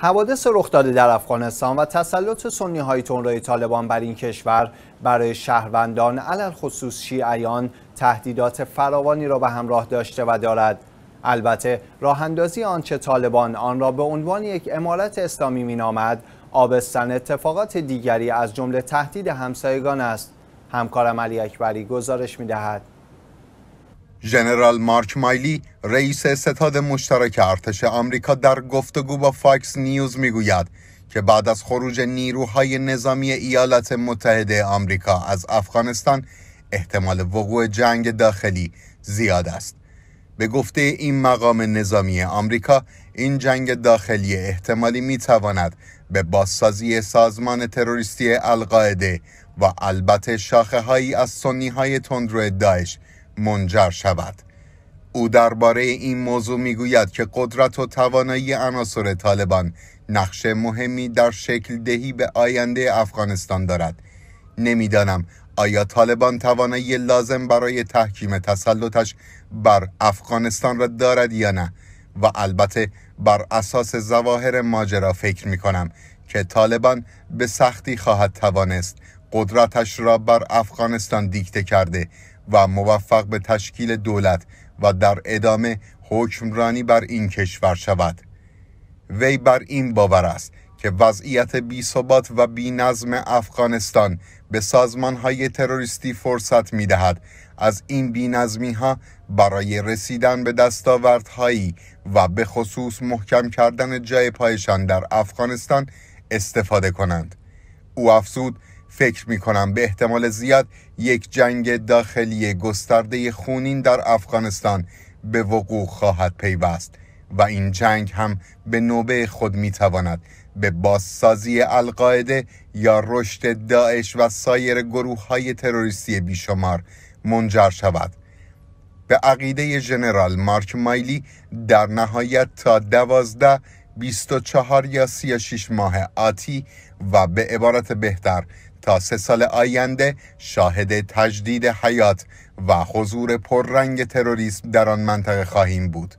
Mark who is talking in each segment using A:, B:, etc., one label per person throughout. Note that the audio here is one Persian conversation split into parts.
A: حوادث رخ داده در افغانستان و تسلط سنی های طالبان بر این کشور برای شهروندان علل خصوص شیعیان تهدیدات فراوانی را به همراه داشته و دارد البته راهندازی آنچه طالبان آن را به عنوان یک امارت اسلامی مینامد آبستن اتفاقات دیگری از جمله تهدید همسایگان است همکارم علی اکبری گزارش دهد.
B: ژنرال مارک مایلی رئیس ستاد مشترک ارتش آمریکا در گفتگو با فاکس نیوز میگوید که بعد از خروج نیروهای نظامی ایالات متحده آمریکا از افغانستان احتمال وقوع جنگ داخلی زیاد است به گفته این مقام نظامی آمریکا این جنگ داخلی احتمالی می تواند به بازسازی سازمان تروریستی القاعده و البته شاخه هایی از سنی های تندرو داعش منجر شود او درباره این موضوع میگوید که قدرت و توانایی عناصر طالبان نقش مهمی در شکل دهی به آینده افغانستان دارد نمیدانم آیا طالبان توانایی لازم برای تحکیم تسلطش بر افغانستان را دارد یا نه و البته بر اساس ظواهر ماجرا فکر می کنم که طالبان به سختی خواهد توانست قدرتش را بر افغانستان دیکته کرده و موفق به تشکیل دولت و در ادامه حکمرانی بر این کشور شود وی بر این باور است که وضعیت بی ثبات و بی نظم افغانستان به سازمان های تروریستی فرصت می دهد از این بی نظمی ها برای رسیدن به دستاوردهایی و به خصوص محکم کردن جای پایشان در افغانستان استفاده کنند او افزود فکر می کنم به احتمال زیاد یک جنگ داخلی گسترده خونین در افغانستان به وقوع خواهد پیوست و این جنگ هم به نوبه خود می تواند به بازسازی القاعده یا رشد داعش و سایر گروه های تروریستی بیشمار منجر شود به عقیده ژنرال مارک مایلی در نهایت تا دوازده 24 یا 36 ماه آتی و به عبارت بهتر تا سه سال آینده شاهد تجدید حیات و حضور پررنگ تروریسم در آن منطقه خواهیم بود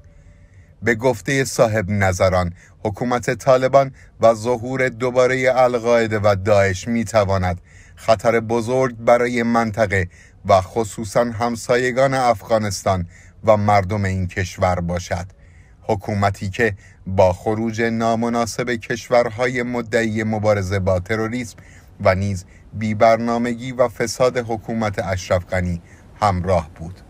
B: به گفته صاحب نظران حکومت طالبان و ظهور دوباره القاعده و داعش می تواند خطر بزرگ برای منطقه و خصوصا همسایگان افغانستان و مردم این کشور باشد حکومتی که با خروج نامناسب کشورهای مدعی مبارزه با تروریسم و نیز بیبرنامگی و فساد حکومت اشرف همراه بود